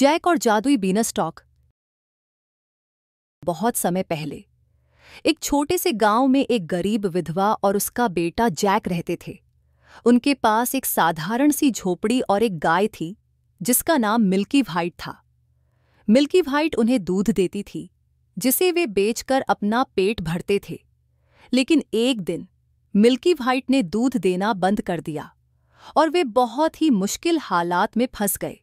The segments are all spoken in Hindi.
जैक और जादुई बीनस टॉक बहुत समय पहले एक छोटे से गांव में एक गरीब विधवा और उसका बेटा जैक रहते थे उनके पास एक साधारण सी झोपड़ी और एक गाय थी जिसका नाम मिल्की व्हाइट था मिल्की व्हाइट उन्हें दूध देती थी जिसे वे बेचकर अपना पेट भरते थे लेकिन एक दिन मिल्की व्हाइट ने दूध देना बंद कर दिया और वे बहुत ही मुश्किल हालात में फंस गए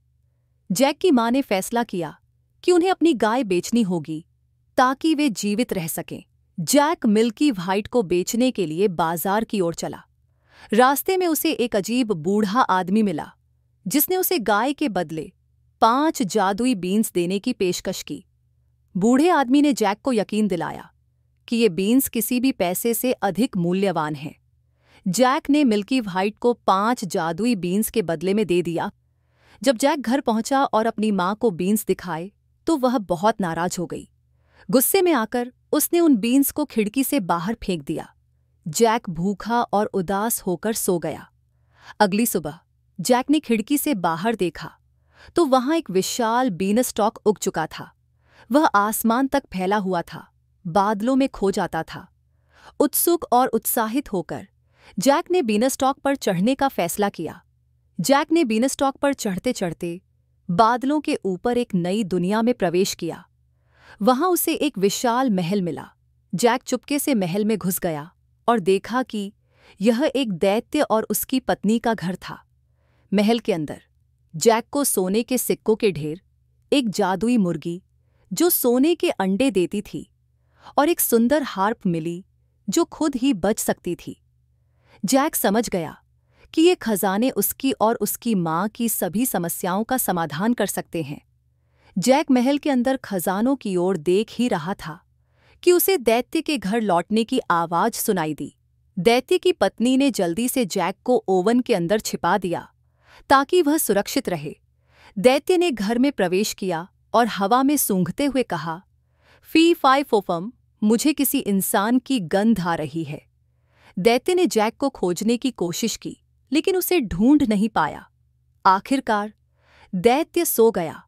जैक की मां ने फैसला किया कि उन्हें अपनी गाय बेचनी होगी ताकि वे जीवित रह सकें जैक मिल्की व्हाइट को बेचने के लिए बाजार की ओर चला रास्ते में उसे एक अजीब बूढ़ा आदमी मिला जिसने उसे गाय के बदले पांच जादुई बीन्स देने की पेशकश की बूढ़े आदमी ने जैक को यकीन दिलाया कि ये बीन्स किसी भी पैसे से अधिक मूल्यवान हैं जैक ने मिल्की व्हाइट को पांच जादुई बीन्स के बदले में दे दिया जब जैक घर पहुंचा और अपनी माँ को बीन्स दिखाए तो वह बहुत नाराज हो गई गुस्से में आकर उसने उन बीन्स को खिड़की से बाहर फेंक दिया जैक भूखा और उदास होकर सो गया अगली सुबह जैक ने खिड़की से बाहर देखा तो वहां एक विशाल बीन स्टॉक उग चुका था वह आसमान तक फैला हुआ था बादलों में खो जाता था उत्सुक और उत्साहित होकर जैक ने बीनस्टॉक पर चढ़ने का फैसला किया जैक ने बीनस्टॉक पर चढ़ते चढ़ते बादलों के ऊपर एक नई दुनिया में प्रवेश किया वहां उसे एक विशाल महल मिला जैक चुपके से महल में घुस गया और देखा कि यह एक दैत्य और उसकी पत्नी का घर था महल के अंदर जैक को सोने के सिक्कों के ढेर एक जादुई मुर्गी जो सोने के अंडे देती थी और एक सुंदर हार्प मिली जो खुद ही बच सकती थी जैक समझ गया कि ये खजाने उसकी और उसकी माँ की सभी समस्याओं का समाधान कर सकते हैं जैक महल के अंदर खजानों की ओर देख ही रहा था कि उसे दैत्य के घर लौटने की आवाज सुनाई दी दैत्य की पत्नी ने जल्दी से जैक को ओवन के अंदर छिपा दिया ताकि वह सुरक्षित रहे दैत्य ने घर में प्रवेश किया और हवा में सूंघते हुए कहा फी फाई फोफम मुझे किसी इंसान की गंध आ रही है दैत्य ने जैक को खोजने की कोशिश की लेकिन उसे ढूंढ नहीं पाया आखिरकार दैत्य सो गया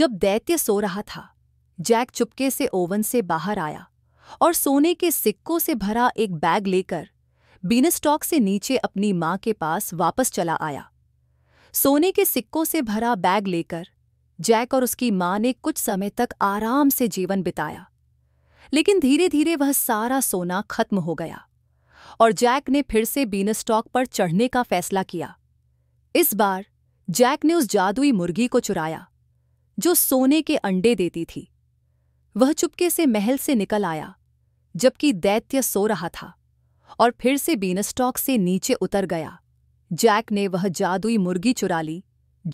जब दैत्य सो रहा था जैक चुपके से ओवन से बाहर आया और सोने के सिक्कों से भरा एक बैग लेकर बीनस्टॉक से नीचे अपनी माँ के पास वापस चला आया सोने के सिक्कों से भरा बैग लेकर जैक और उसकी माँ ने कुछ समय तक आराम से जीवन बिताया लेकिन धीरे धीरे वह सारा सोना खत्म हो गया और जैक ने फिर से बीनस्टॉक पर चढ़ने का फैसला किया इस बार जैक ने उस जादुई मुर्गी को चुराया जो सोने के अंडे देती थी वह चुपके से महल से निकल आया जबकि दैत्य सो रहा था और फिर से बीनस्टॉक से नीचे उतर गया जैक ने वह जादुई मुर्गी चुरा ली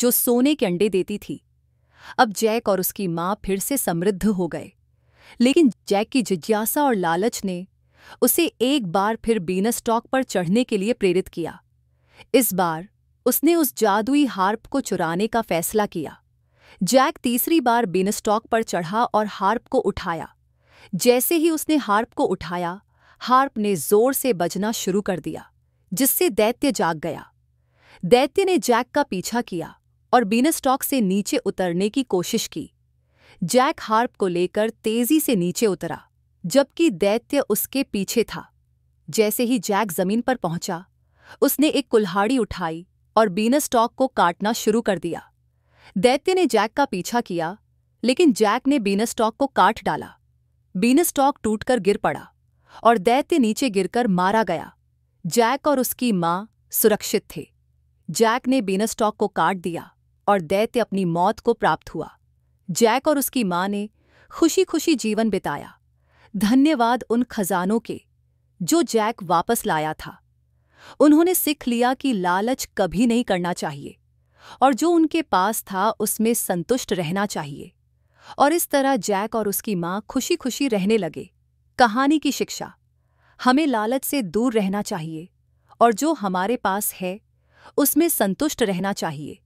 जो सोने के अंडे देती थी अब जैक और उसकी माँ फिर से समृद्ध हो गए लेकिन जैक की जिज्ञासा और लालच ने उसे एक बार फिर बीनस टॉक पर चढ़ने के लिए प्रेरित किया इस बार उसने उस जादुई हार्प को चुराने का फैसला किया जैक तीसरी बार बीनस्टॉक पर चढ़ा और हार्प को उठाया जैसे ही उसने हार्प को उठाया हार्प ने जोर से बजना शुरू कर दिया जिससे दैत्य जाग गया दैत्य ने जैक का पीछा किया और बीनस्टॉक से नीचे उतरने की कोशिश की जैक हार्प को लेकर तेजी से नीचे उतरा जबकि दैत्य उसके पीछे था जैसे ही जैक जमीन पर पहुंचा उसने एक कुल्हाड़ी उठाई और बीनस टॉक को काटना शुरू कर दिया दैत्य ने जैक का पीछा किया लेकिन जैक ने बीनस टॉक को काट डाला बीनस टॉक टूटकर गिर पड़ा और दैत्य नीचे गिरकर मारा गया जैक और उसकी मां सुरक्षित थे जैक ने बीनस टॉक को काट दिया और दैत्य अपनी मौत को प्राप्त हुआ जैक और उसकी मां ने खुशी खुशी जीवन बिताया धन्यवाद उन खजानों के जो जैक वापस लाया था उन्होंने सीख लिया कि लालच कभी नहीं करना चाहिए और जो उनके पास था उसमें संतुष्ट रहना चाहिए और इस तरह जैक और उसकी माँ खुशी खुशी रहने लगे कहानी की शिक्षा हमें लालच से दूर रहना चाहिए और जो हमारे पास है उसमें संतुष्ट रहना चाहिए